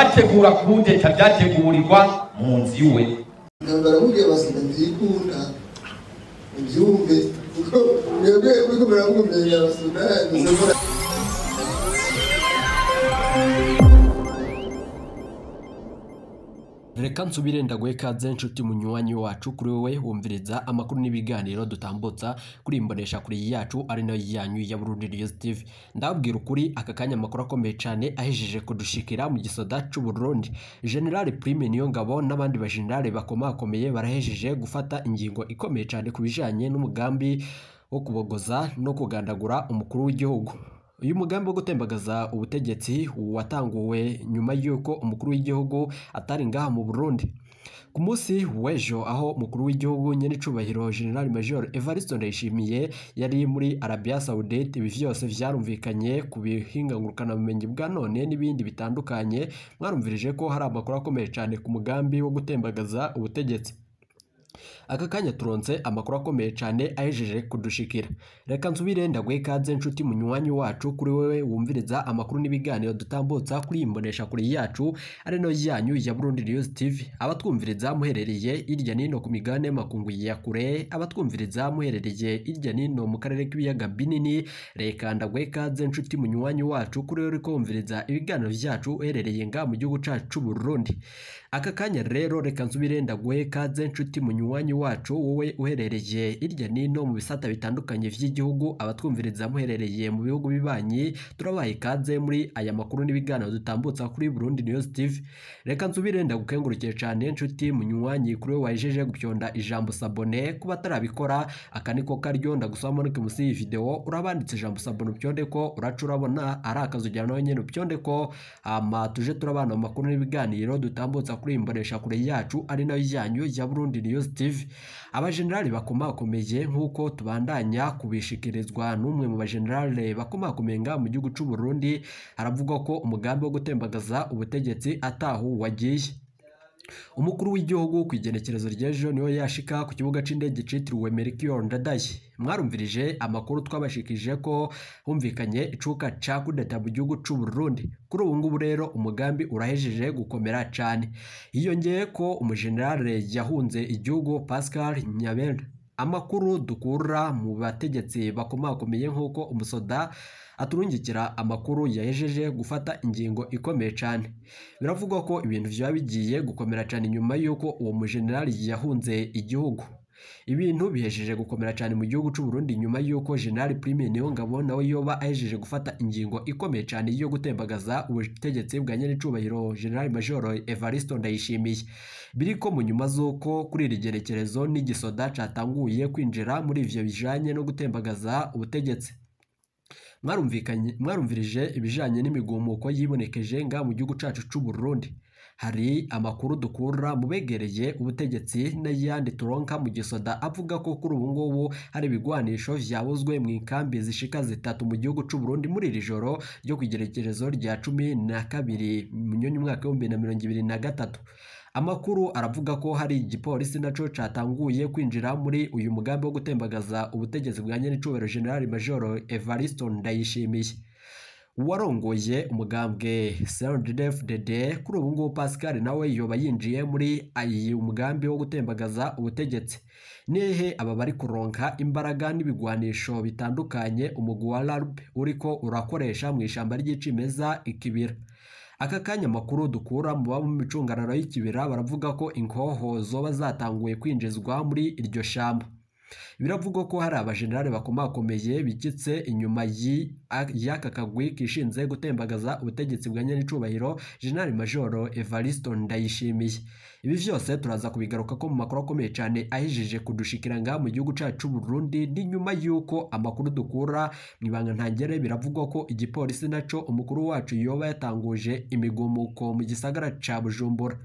ategura kudeta byategurirwa mu nzu iwe intambara buriya basanga nzikunda mubyumve kuko mwebwe muriko muravuga mbere reka nsubire ndaguhe kaze nshuti munywanyi wacu kuri wowe wumviriza amakuru n'ibiganiro dutambutsa kuri imbonesha kuri yacu ari nayo yanyu ya Burundi News TV ndabwira ukuri aka kanya amakuru akomeye cyane ahejeje kudushikira mu gisoda cy'u Burundi General Prime Niyongabo n'abandi bajenerali bakomakomeye barahejeje gufata ingingo ikomeye cyane ku bijanye n'umugambi wo kubogoza no kugandagura umukuru w'igihugu uyu mugambi wo gutembagaza ubutegetsi watanguwe nyuma y'uko umukuru w'igihugu atari ngaha mu burundi ku munsi w'ejo aho umukuru w'igihugu nyenicubahiro general major evariste ndayishimiye yari muri arabia saudite ibi byose byarumvikanye ku bihinga bumenyi bwa none n'ibindi bitandukanye mwarumvirije ko hari amakuru akomeye cyane ku mugambi wo gutembagaza ubutegetsi aka kanya turonse amakuru akomeye cyane ahejeje kudushikira reka nsubire ndaguhe ikaze nshuti munywanyi wacu kuri wewe wumviriza amakuru n'ibiganiro dutambutsa kuri iyi mboneshakure yacu ari no yanyu ya Burundi News TV abatwumviriza muherereye irya nino ku migabane y'amakungu ya kure abatwumviriza muherereye irya nino mu karere k'ibiyaga binini reka ndaguhe ikaze nshuti munywanyi wacu kuri wewe uri kumviriza ibiganiro byacu uherereye nga mu gihugu cyacu Burundi aka kanya rero reka nsubire ndaguhe kaze nshuti munywanyi wacu wowe uherereye hirya n'ino mu bisata bitandukanye by'igihugu abatwumviriza muherereye mu bihugu bibanyi turabaye ikaze muri aya makuru n'ibiganiro dutambutsa kuri Burundi News Steve reka nsubire ndagukengurukiye cyane nshuti munywanyi kuri we wajeje gupyonda ijambo sabone kuba atarabikora aka niko karyo ndagusaba manuke munsi y'iyi video urabanditse ijambo sabone upyonde ko uracu urabona ari akazi ujyana nawe upyonde ko hama tuje turabana amakuru n'ibiganiro dutambutsa kuri kure yacu ari nayo yanyu ya Burundi News TV abajenerali bakomakomeye nk'uko tubandanya kubishikirizwa n'umwe mu bajenerali bakomakomenga mu gihugu cy'u Burundi aravuga ko umugambi wo gutembagaza ubutegetsi ataho wagiye umukuru w'igihugu ku igenekerezo ry'ejo niho yashika ku kibuga cy'indege cyitiriwe Melchior Ndadaye mwarumvirije amakuru twabashikije ko humvikanye icuka ca kudeta mu gihugu cy’u Burundi kuri ubu ngubu rero umugambi urahejeje gukomera cyane hiyongeye ko umujenerale yahunze igihugu Pascal Nyabera amakuru dukura mu bategetsi bakomakomeye nk'uko umusoda aturungikira amakuru yahejeje gufata ingingo ikomeye cyane biravugwa ko ibintu byaba bigiye gukomera cyane nyuma y'uko uwo mujenerali yahunze igihugu ibintu bihejeje gukomera cyane mu gihugu cy'u Burundi nyuma y'uko General Prime Niyongabo nawe yoba ahejeje gufata ingingo ikomeye cyane yo gutembagaza ubutegetsi bwa nyir'icyubahiro General Major Evaristo Ndayishimiye biri ko mu nyuma z'uko kuri iri gerekerezo n'igisoda cyatanguye kwinjira muri ivyo bijanye no gutembagaza ubutegetsi mwarumvirije ibijanye n'imigumuko yibonekeje ngaha mu gihugu cacu cy'u Burundi hari amakuru dukura mu ubutegetsi n'ayandi turonka mu gisoda avuga ko kuri ubu ngubu hari ibigwanisho byabuzwe mu inkambi zishika zitatu mu gihugu cy'u Burundi muri iri joro ryo ku rya cumi na kabiri mu nyoni umwaka w'ibihumbi na mirongo ibiri na gatatu amakuru aravuga ko hari igipolisi nacyo cyatanguye kwinjira muri uyu mugambi wo gutembagaza ubutegetsi bwa nyir'icyubahiro general major evariste ndayishimiye warongoye umugambwe sendef dede kuri ubu ngubu pascal nawe yoba yinjiye muri iyi umugambi wo gutembagaza ubutegetsi nehe aba bari kuronka imbaraga n'ibigwanisho bitandukanye umugwi wa rab uriko urakoresha mu ishyamba ry'icimeza ikibira aka kanya amakuru dukura mu baba mu micungararo y'ikibera baravuga ko inkohozo bazatanguye kwinjizwa muri iryo shyamba biravugwa ko hari abajenerali bakomakomeye bikitse inyuma y'aka kagwi kishinze gutembagaza ubutegetsi bwa nyir'icyubahiro jenerali majoro evariste ndayishimiye ibi byose turaza kubigaruka ko mu makuru akomeye cyane ahejeje kudushikira ngaha mu gihugu cyacu Burundi ni nyuma y'uko amakuru dukura mu ibanga ntangere biravugwa ko igipolisi nacyo umukuru wacu yoba yatanguje imigumuko mu gisagara cya Bujumbura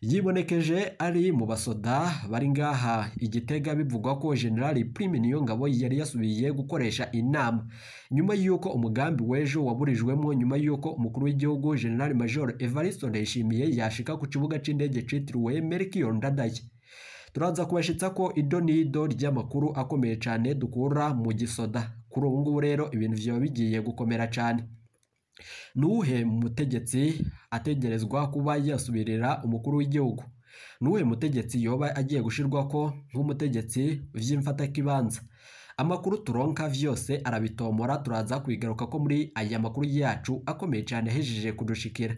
yibonekeje ari mu basoda bari ngaha igitega bivugwa ko generali prime niyongabo yari yasubiye gukoresha inama nyuma y'uko umugambi w'ejo waburijwemo nyuma y'uko umukuru w'igihugu generali major evariste ndayishimiye yashika ku kibuga cy'indege cyitiriwe melchior ndadaye turaza kubashitsa ko ido n'ido ry'amakuru akomeye cyane dukura mu gisoda kuri ubu ngubu rero ibintu byaba bigiye gukomera cyane Nuwuhe mutegetsi ategerezwa kuba yasubirira umukuru w'igihugu? Nuwuhe mutegetsi yoba agiye gushirwa ko nk'umutegetsi vy'imfatakibanza? Amakuru turonka vyose arabitomora turaza ko muri aya makuru yacu akomeye cyane ahejeje kudushikira.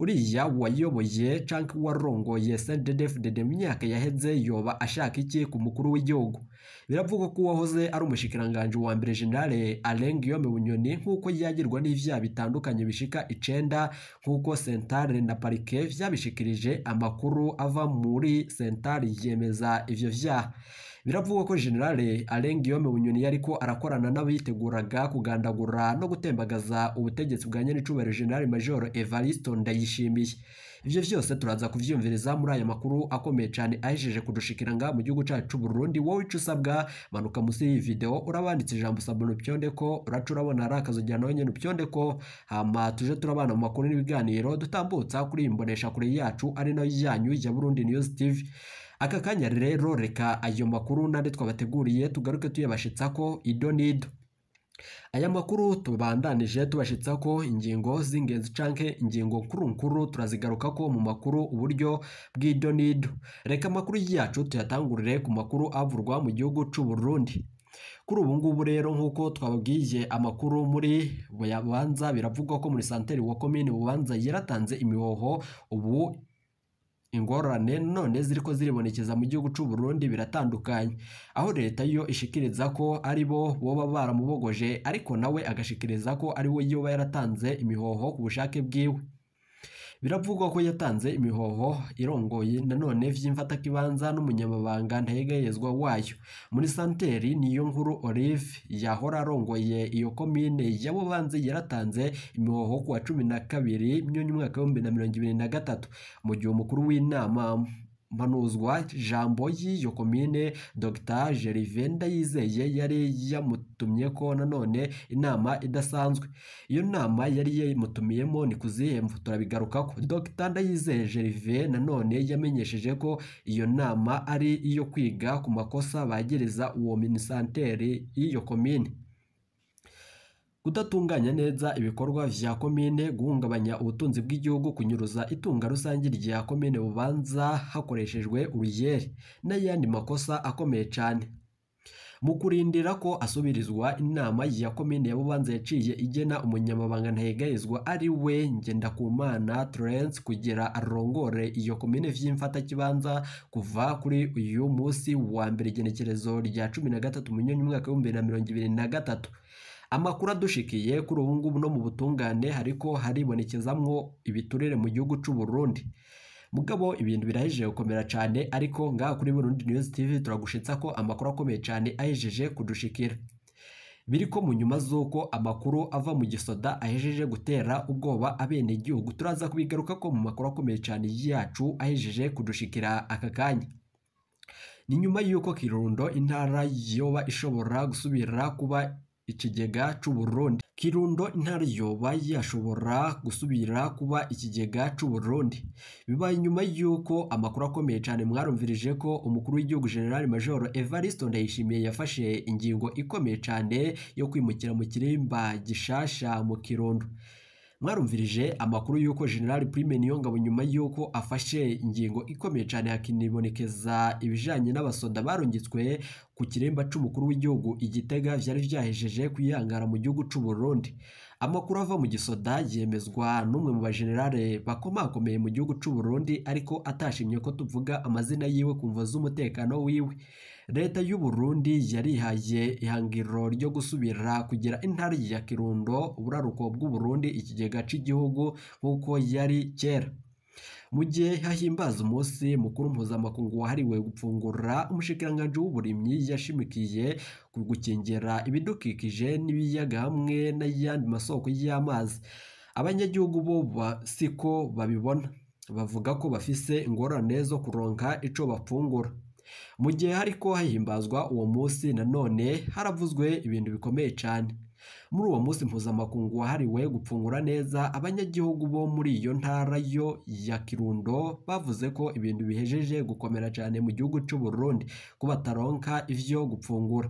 uriya wayoboye cyangwa warongoye CNDD-FDD mu myaka yaheze yoba ashaka iki ku mukuru w'igihugu biravugwa ko uwahoze ari umushikiranganji wa mbere General Alain Guillaume Bunyoni nk'uko yagirwa n'ivyaha bitandukanye bishika icyenda nk'uko Central na Parike vyabishikirije amakuru ava muri Central yemeza ivyo vyaha biravugwa ko generale arenga iyo bunyoni yariko arakorana n'abiteguraga kugandagura no gutembagaza ubutegetsi bwa nyenicubahiro generale major evaristo ndayishimiye ibyo byose turaza kubyiyumviriza muri aya makuru akomeye cyane ahejeje kudushikira ngaha mu gihugu cyacu Burundi wowe icyo usabwa manuka munsi y'iyi video urabanditse ijambo sabona upyonde ko uraca urabona ari akazogera nawe nyine upyonde hama tuje turabana mu makuru n'ibiganiro dutambutsa kuri iyi mbonesha kure yacu ari nayo yanyu ya Burundi News TV aka kanya rero reka ayo makuru n'andi twabateguriye tugaruke tuyabashitsa ko ido n'ido aya makuru tubandanije tubashitsa ko ingingo z'ingenzi canke ingingo nkuru nkuru turazigaruka ko mu makuru uburyo bw'ido n'ido reka amakuru yacu tuyatangurire ku makuru avurwa mu gihugu c'u Burundi kuri ubu ngubu rero nk'uko twababwiye amakuru muri buyabanza biravugwa ko muri santeri wa komini bubanza yaratanze imihoho ubu ingorane none ziriko ko ziribonekeza mu gihugu cy'u Burundi biratandukanye aho leta yo ishikiriza ko ari bo boba baramubogoje ariko nawe agashikiriza ko ari we yoba yaratanze imihoho ku bushake bwiwe biravugwa ko yatanze imihoho irongoye nanone by'imfatakibanza n'umunyamabanga ntayegayezwa wayo muri santeri niyo nkuru olive yahora arongoye iyo komine ya yaratanze imihoho ku wa cumi na kabiri myonyi umwaka w'ibihumbi na mirongo ibiri na gatatu mu gihe umukuru w'inama Manuzwa jambo y'iyo komine Dr Gervais Ndayizeye yari yamutumye ko nanone inama idasanzwe iyo nama yari yamutumiyemo ni ku zihe turabigarukaho Dr Ndayizeye Gervais nanone yamenyesheje ko iyo nama ari iyo kwiga ku makosa bagereza uwo minisanteri y'iyo komine Kudatunganya neza ibikorwa vya komine, guhungabanya ubutunzi bw'igihugu, kunyuruza itunga rusange rya komine Bubanza hakoreshejwe uruyere n'ayandi makosa akomeye cyane. Mu kurindira ko asubirizwa inama ya komine ya Bubanza yaciye igena umunyamabanga ntegerezwa ari we Ngendakumana Terence kugera arongore iyo komine vy'imfatakibanza kuva kuri uyu munsi wa mbere igenekerezo rya cumi na gatatu Munyoni umwaka w'ibihumbi bibiri na mirongo ibiri na gatatu. amakuru adushikiye kuri ubu ngubu no mu butungane ariko haribonekezamwo ibiturire mu gihugu cy'u Burundi mugabo ibintu birahejeje gukomera cyane ariko ngaha kuri Burundi News TV turagushitsa ko amakuru akomeye cyane ahejeje kudushikira biri ko mu nyuma z'uko amakuru ava mu gisoda ahejeje gutera ubwoba abenegihugu turaza kubigaruka ko mu makuru akomeye cyane yacu ahejeje kudushikira aka kanya ni nyuma y'uko kirundo intara yoba ishobora gusubira kuba ikigega cy'uburundi kirundo ntaryo bayashobora gusubira kuba ikigega cy'uburundi bibaye nyuma y'uko amakuru akomeye cyane mwarumvirije ko umukuru w'igihugu general major evariste ndayishimiye yafashe ingingo ikomeye cyane yo kwimukira mu kirimba gishasha mu kirundo mwarumvirije amakuru y'uko general Plimeniyo ngabo nyuma y'uko afashe ingingo ikomeye cyane hakinibonekeza ibijyanye n'abasoda barungitswe ku kiremba cy'umukuru w'igihugu igitega byari byahejeje kwihangara mu gihugu cy'u Burundi amakuru ava mu gisoda yemezwa n'umwe mu bajenerale bakomakomeye mu gihugu cy'u Burundi ariko atashimye ko tuvuga amazina yiwe ku mvo z'umutekano wiwe leta y'u Burundi yarihaye ihangiro ryo gusubira kugira intare ya Kirundo uburaruko bw'u Burundi ikigega cy'igihugu nk'uko yari kera mu gihe hahimbaza umunsi mukuru mpuzamakungu wahariwe gupfungura umushikiranganji w'uburimyi yashimikiye ku gukingira ibidukikije n'ibiyaga hamwe n'ayandi masoko y'amazi abanyagihugu bo siko babibona bavuga ko bafise ingorane zo kuronka icyo bapfungura mu gihe ariko hahimbazwa uwo munsi nanone haravuzwe ibintu bikomeye cyane muri uwo munsi mpuzamakungu wahariwe gupfungura neza abanyagihugu bo muri iyo ntara yo ya kirundo bavuze ko ibintu bihejeje gukomera cyane mu gihugu cy'u Burundi ko bataronka ivyo gupfungura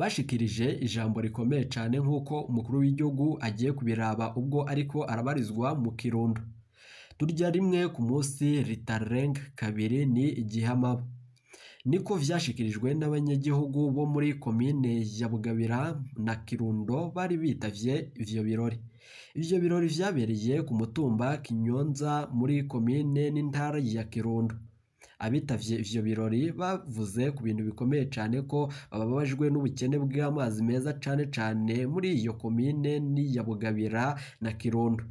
bashikirije ijambo rikomeye cyane nk'uko umukuru w'igihugu agiye kubiraba ubwo ariko arabarizwa mu kirundo Turya rimwe ku munsi ritarenga kabiri ni igihamaba. Niko vyashikirijwe n'abanyagihugu bo muri komine ya Bugabira na Kirundo bari bitavye ivyo birori. Ivyo birori vyabereye ku mutumba Kinyonza muri komine n'intara ya Kirundo. Abitavye ivyo birori bavuze ku bintu bikomeye cyane ko bababajwe n'ubukene bw'amazi meza cane cane muri iyo komine n'iya Bugabira na Kirundo.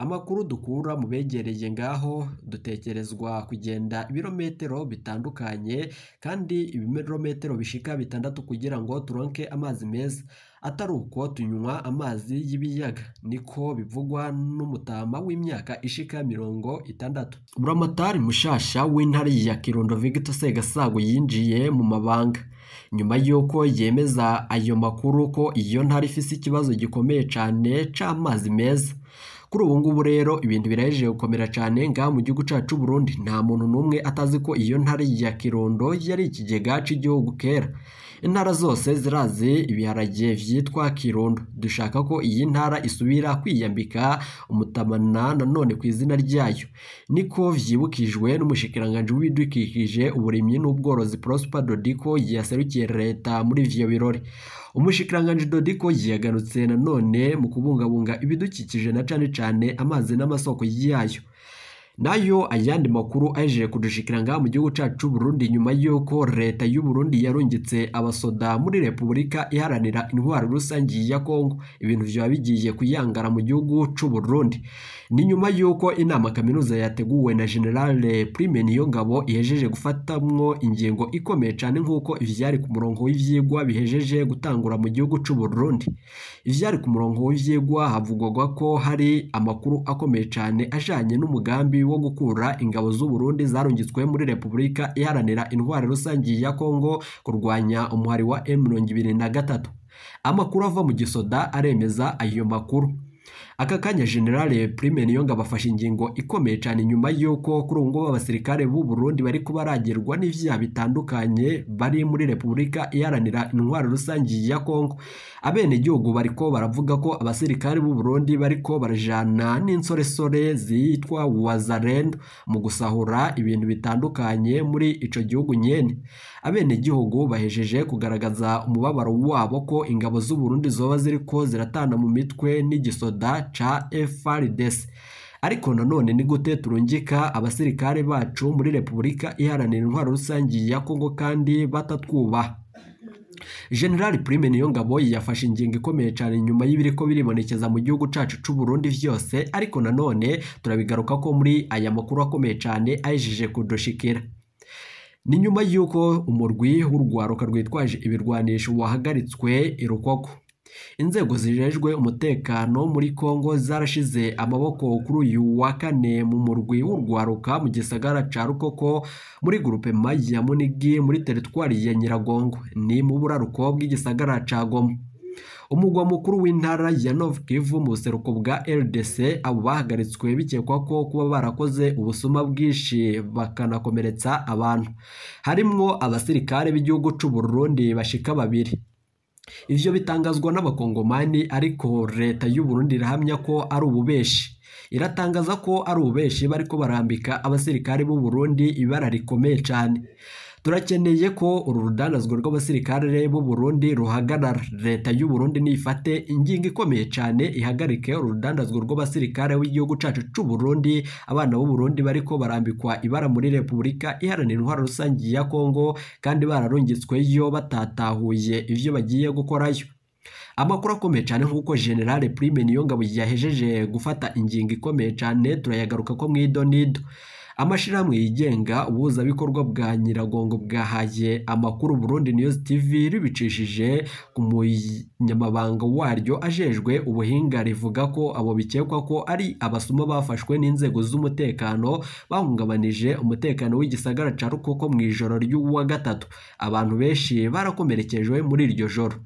Amakuru dukura mu begereye ngaho dutekerezwa kugenda ibirometero bitandukanye kandi ibirometero bishika bitandatu kugira ngo turonke amazi meza, atari uko tunywa amazi y'ibiyaga, niko bivugwa n'umutama w'imyaka ishika mirongo itandatu. Buramatari mushasha w'intare ya Kirundo Victor Segasago yinjiye mu mabanga nyuma y'uko yemeza ayo makuru ko iyo ntare ifise ikibazo gikomeye cane c'amazi meza. kuri ubu ngubu rero ibintu birayejeje gukomera cyane ngaha mu gihugu cyacu Burundi nta muntu n'umwe atazi ko iyo ntare ya kirondo yari ikigega cy'igihugu kera intara zose zirazi ibiharage byitwa kirundo dushaka ko iyi ntara isubira kwiyambika umutamana nanone ku izina ryayo niko byibukijwe n'umushikiranganji w'ibidukikije uburimyi n'ubworozi prosper dodiko yaserukiye leta muri ibyo birori umushikiranganji dodiko yagarutse nanone mu kubungabunga ibidukikije na cyane cyane amazi n'amasoko yayo nayo ayandi makuru aje kudushikira mu gihugu cacu Burundi nyuma y'uko leta y'u Burundi yarungitse abasoda muri Repubulika iharanira indwara rusange ya Kongo ibintu byaba bigiye kuyangara mu gihugu cy'u Burundi ni nyuma y'uko inama kaminuza yateguwe na General Prime Niyongabo ihejeje gufatamwo ingingo ikomeye cyane nk'uko ivyari ku murongo w'ivyigwa bihejeje gutangura mu gihugu cy'u Burundi ivyari ku murongo w'ivyigwa havugwaga ko hari amakuru akomeye cyane ajanye n'umugambi wo gukura ingabo z'u Burundi zarungitswe muri Repubulika iharanira indwara rusange ya Kongo kurwanya umuhari wa M23 amakuru ava mu gisoda aremeza ayo makuru aka kanya generale prime niyongabo afashe ingingo ikomeye cyane nyuma y'uko kuri ubu ngubu abasirikare b'u Burundi bari kuba baragirwa n'ivyaha bitandukanye bari muri repubulika iharanira intwaro rusange ya kongo abenegihugu bariko baravuga ko abasirikare b'u Burundi bariko barajana n'insoresore zitwa wazarendo mu gusahura ibintu bitandukanye muri icyo gihugu nyene abenegihugu bahejeje kugaragaza umubabaro wabo ko ingabo z'u Burundi zoba ziriko ziratana mu mitwe n'igisoda ca FRDC ariko nanone ni gute turungika abasirikare bacu muri repubulika iharanira intwaro rusange ya kongo kandi batatwubaha generali prime niyo ngabo yafashe ingingo ikomeye cyane nyuma y'ibiri ko biribonekeza mu gihugu cyacu cy'u Burundi byose ariko nanone turabigaruka ko muri aya makuru akomeye cyane ayijije kudushikira ni nyuma y'uko umurwi w'urwaruka rwitwaje ibirwanisho wahagaritswe irukoko Inzego zijejwe umutekano muri Congo zarashize amaboko kuri uyu wa kane mu murwi w'urwaruka mu gisagara ca Rukoko muri grupema ya Munigi muri teritwari ya Nyiragongo ni mu buraruko bw'igisagara ca Goma. umugwa mukuru w'intara ya North Kivu mu buseruko bwa RDC abo bahagaritswe bikekwa ko kuba barakoze ubusuma bwinshi bakanakomeretsa abantu harimwo abasirikare b'igihugu c'u Burundi bashika babiri ibyo bitangazwa n'abakongomani ariko leta y'u Burundi irahamya ko ari ububeshi iratangaza ko ari ububeshi bariko barambika abasirikare b'u Burundi ibara rikomeye cyane turakeneye ko uru rudanazwa rw'abasirikare b'u Burundi ruhagarara leta y'u Burundi nifate ingingo ikomeye cyane ihagarike uru rudandazwa rw'abasirikare w’igihugu cyacu cy'u Burundi abana b'u Burundi bariko barambikwa ibara muri Repubulika iharanira intwaro rusange ya Kongo kandi bararungitsweyo batatahuye ibyo bagiye gukorayo amakuru akomeye cyane nk'uko generale prime niyo ngabo yahejeje gufata ingingo ikomeye cyane turayagaruka ko mu amashyirahamwe yigenga ubuhuzabikorwa bwa nyiragongo bwahaye amakuru burundi news tv ribicishije ku munyamabanga waryo ajejwe ubuhinga rivuga ko abo bikekwa ko ari abasuma bafashwe n'inzego z'umutekano bahungabanije umutekano w'igisagara ca rukoko mu ijoro ry'uwa gatatu abantu benshi barakomerekejwe muri iryo joro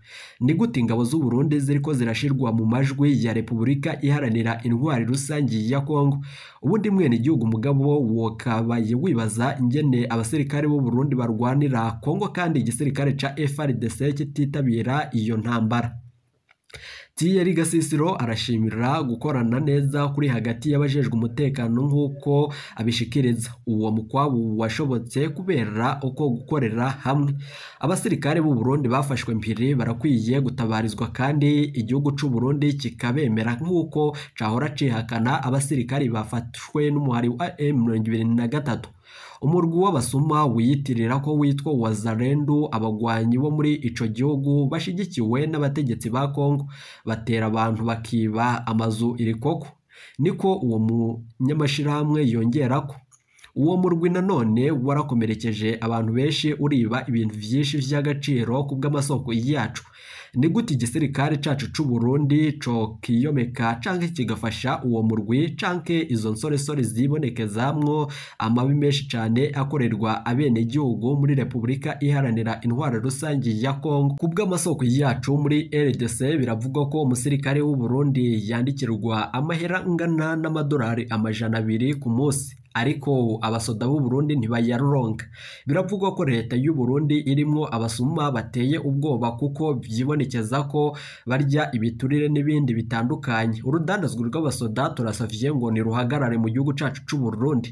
ni gute ingabo z'u Burundi ziriko zirashirwa mu majwi ya Repubulika iharanira intwari rusange ya Kongo ubundi mwene igihugu umugabo wo wakabaye wibaza ingene abasirikare b'u Burundi barwanira Kongo kandi igisirikare ca FARDC kititabira iyo ntambara Thierry Gasisiro arashimira gukorana neza kuri hagati y'abajejwe umutekano nk'uko abishikiriza uwo mukwabu washobotse kubera uko gukorera hamwe abasirikare b'u Burundi bafashwe mpiri barakwiye gutabarizwa kandi igihugu cy'u Burundi kikabemera nk'uko cahora cihakana abasirikare bafatwe n'umuhari wa m na gatatu umurwa w'Abasuma wiyitirira ko witwa Wazarendu abagwanyi bo muri icyo gihugu bashyigikiwe n'abategetsi ba Kongo batera abantu bakiba amazu iri irikoko niko uwo munyamashyirahamwe yongera ko uwo murwi nanone warakomerekeje abantu benshi uriba ibintu byinshi by'agaciro ku bw'amasoko yacu ni gute igisirikare cyacu cy'u Burundi cyokiyomeka cyangwa kigafasha uwo murwi canke izo nsoresore zibonekezamwo amabi menshi cyane akorerwa abenegihugu muri repubulika iharanira intwara rusange ya kongo ku bw'amasoko yacu muri rdc biravugwa ko umusirikare w'u Burundi yandikirwa amahera angana n'amadolari amajana abiri ku munsi ariko abasoda b'u Burundi ntibayaruronka biravugwa ko leta y'u Burundi irimo abasuma bateye ubwoba kuko byibonekeza ko barya ibiturire n'ibindi bitandukanye urudandazwa rw'abasoda turasavye ngo niruhagarare mu gihugu cacu c'u Burundi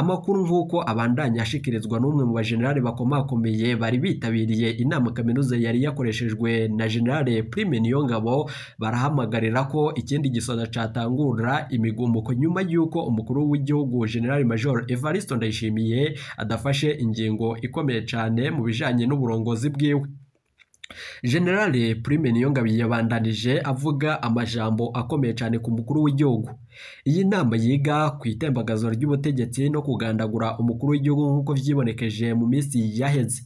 amakuru nk'uko abandanya ashikirizwa n'umwe mu bajenerali bakomakomeye bari bitabiriye inama kaminuza yari yakoreshejwe na generale Prime Niyongabo barahamagarira ko ikindi gisata catangura imigumuko nyuma y'uko umukuru w'igihugu generale jenerali majoro evariste ndayishimiye adafashe ingingo ikomeye cyane mu bijyanye n'uburongozi bwiwe generale prime niyongabiye yabandanije avuga amajambo akomeye cyane ku mukuru w'igihugu iyi nama yiga ku itembagazo ry'ubutegetsi no kugandagura umukuru w'igihugu nk'uko vyibonekeje mu minsi yaheze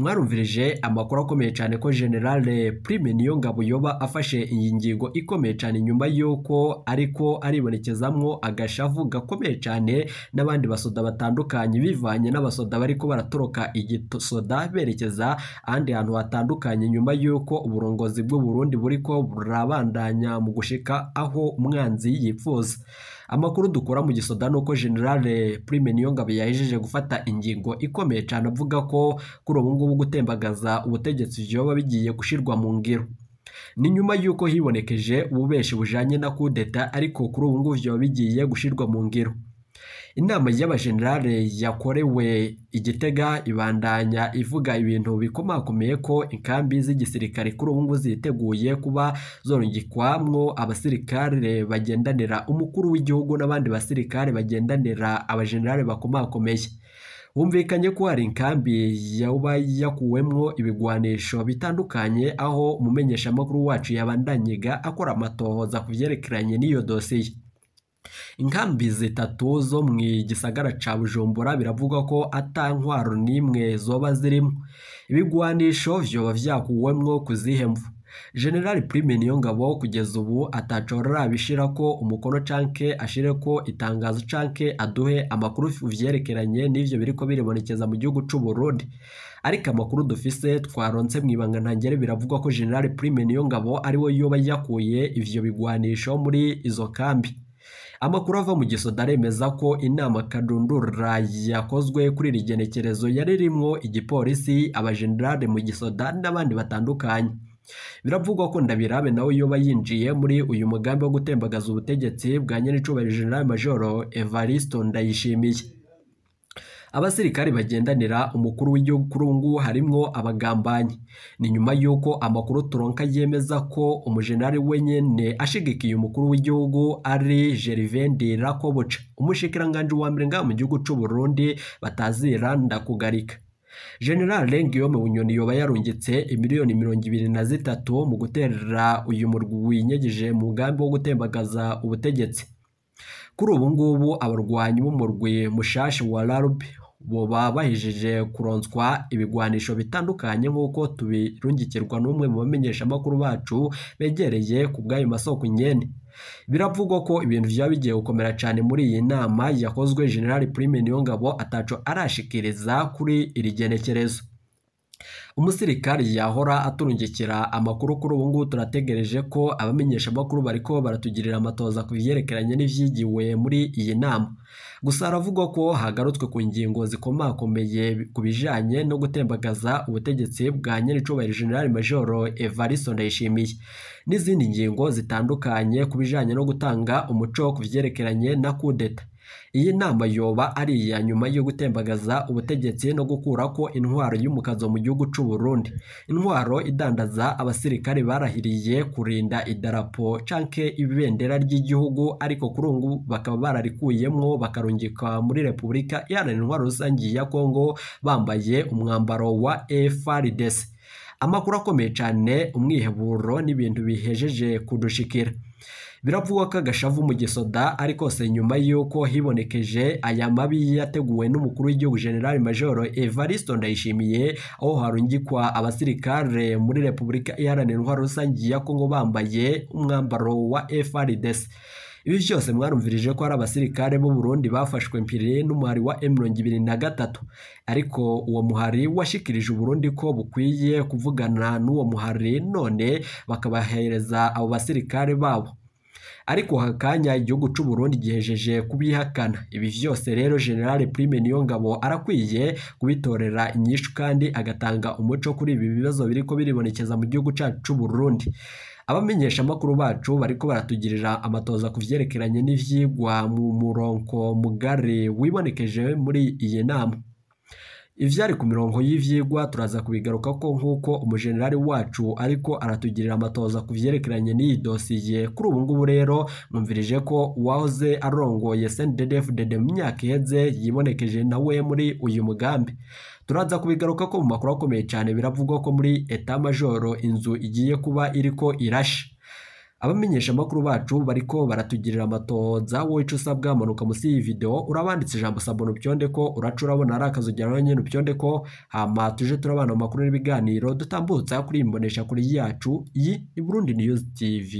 mwarumvirije amakuru akomeye cyane ko General prime niyo ngabuyoba afashe iyi ngingo ikomeye cyane nyuma y'uko ariko aribonekezamwo agashavu gakomeye cyane n'abandi basoda batandukanye bivanye n'abasoda bari ko baratoroka igisoda berekeza ahandi hantu hatandukanye nyuma y'uko uburongozi bw'u Burundi buri ko burabandanya mu gushika aho umwanzi yipfuza amakuru dukora mu gisoda ni uko generale prime niyongabe yahijeje gufata ingingo ikomeye cyane avuga ko kuri ubu ngubu gutembagaza ubutegetsi byoba bigiye gushyirwa mu ngiro ni nyuma y'uko hibonekeje ububeshi bujyanye na kudeta ariko kuri ubu ngubu byaba bigiye gushyirwa mu ngiro inama y'abajenerale yakorewe igitega ibandanya ivuga ibintu bikomakomeye ko inkambi z'igisirikare kuri ubu ngubu ziteguye kuba zongerwamwo abasirikare bagendanira umukuru w'igihugu n'abandi basirikare bagendanira abajenerale bakomakomeye humvikanye ko hari inkambi yaba yakuwemo ibigwanisho bitandukanye aho umumenyeshamakuru wacu yabandanyega akora amatohoza ku byerekeranye n'iyo dosiye inkambi zitatu zo mu gisagara ca bujumbura biravugwa ko ata ntwaro n'imwe zoba zirimo ibigwanisho vyoba vyakuwemwo kuzihe mvu generali prime niyongabo kugeza ubu atacora abishira ko umukono canke ashire ko itangazo canke aduhe amakuru vyerekeranye n'ivyo biriko biribonekeza mu gihugu c'u Burundi ariko amakuru dufise twaronse mu ibanga ntangere biravugwa ko General prime niyongabo ariwe yoba yakuye ivyo bigwanisho muri izo kambi Amakuru ava mu Gisoda aremeza ko inama Kadundura yakozwe kuri iri genekerezo yari rimwo igipolisi, abajenerali mu Gisoda n'abandi batandukanye. Biravugwa ko Ndabirabe nawe yoba yinjiye muri uyu mugambi wo gutembagaza ubutegetsi bwa nyir'icyubahiro General Majoro Evaristo Ndayishimiye. Abasirikare bagendanira umukuru w'igihugu kuri ubu ngubu harimo abagambanyi ni nyuma y'uko amakuru turonka yemeza ko umujenerali wenyine ashigikiye umukuru w'igihugu ari gerivende rakobuca umushikiranganje wa mbere ngaha mu gihugu cy'u Burundi batazira ndakugarika general Lengiyome Bunyoni yoba yarungitse miliyoni mirongo ibiri na zitatu mu guterera uyu murwi winyegeje mu mugambi wo gutembagaza ubutegetsi kuri ubu ngubu abarwanyi b'umurwi mushashi wa rarubi boba bahijije kuronswa ibigwanisho bitandukanye nk'uko tubirungikirwa n'umwe mu bamenyeshamakuru bacu begereye ku bw'ayo masoko ingene biravugwa ko ibintu byaba bigiye gukomera cyane muri iyi nama yakozwe general prime niyongabo ataco arashikiriza kuri iri genekerezo Umusirikare yahora aturungikira amakuru kuri ubu ngubu turategereje ko abamenyeshamakuru bariko baratugirira amatoza ku byerekeranye n’ibyigiwe muri iyi nama. Gusa haravugwa ko hagarutswe ku ngingo zikomakomeye ku bijanye no gutembagaza ubutegetsi bwa nyiricubahiro General Major Evariste Ndayishimiye n'izindi ngingo zitandukanye ku bijanye no gutanga umuco ku vyerekeranye na kudeta. Iyi nama yoba ari iya nyuma yo gutembagaza ubutegetsi no gukura ko intwaro y'umukazo mu gihugu cy'u Burundi intwaro idandaza abasirikare barahiriye kurinda idarapo canke ibendera ry'igihugu ariko kuri ubu bakaba bararikuyemo bakarungika muri Repubulika Iharanira Intwaro Rusange ya Kongo bambaye umwambaro wa FARDC amakuru akomeye cyane umwiheburo n'ibintu bihejeje kudushikira biravugwa ko agashavu mu gisoda ari kose nyuma y'uko hibonekeje aya mabi yateguwe n'umukuru w'igihugu general major Evaristo Ndayishimiye aho harungikwa abasirikare muri repubulika iharanira intwaro rusange ya Kongo bambaye umwambaro wa FARDC ibi byose mwarumvirije ko hari abasirikare b'u Burundi bafashwe mpiri n'umuhari wa ibiri na gatatu ariko uwo muhari washikirije Burundi ko bukwiye kuvugana n'uwo muhari none bakabahereza abo basirikare babo ariko hakanya igihugu cy'u Burundi gihejeje kubihakana ibi byose rero General Prime Niyongabo arakwiye kubitorera inyishu kandi agatanga umuco kuri ibi bibazo biri ko biribonekeza mu gihugu cyacu cy'u Burundi abamenyeshamakuru bacu bariko baratugirira amatoza ku byerekeranye n'ivyigwa mu muronko mugari wibonekeje muri iyi nama ibyari ku mirongo y'ibyigwa turaza kubigaruka ko nk'uko umujenerali wacu ariko aratugirira amatoza ku vyerekeranye n'iyi dosiye kuri ubu ngubu rero mwumvirije ko uwahoze arongoye cndd mu myaka iheze yibonekeje nawe muri uyu mugambi turaza kubigaruka ko mu makuru akomeye cyane biravugwa ko muri eta majoro inzu igiye kuba iriko irasha abamenyeshamakuru bacu bariko baratugirira amatohoza wowe ico usabwa manuka munsi y'iyi video urabanditse ijambo sabona ubyonde ko uraca urabona ari akazu jyana nyene ubyonde ko hama tuje turabana amakuru n'ibiganiro dutambutsa kuri iyi kuri yacu iyi ni Burundi News TV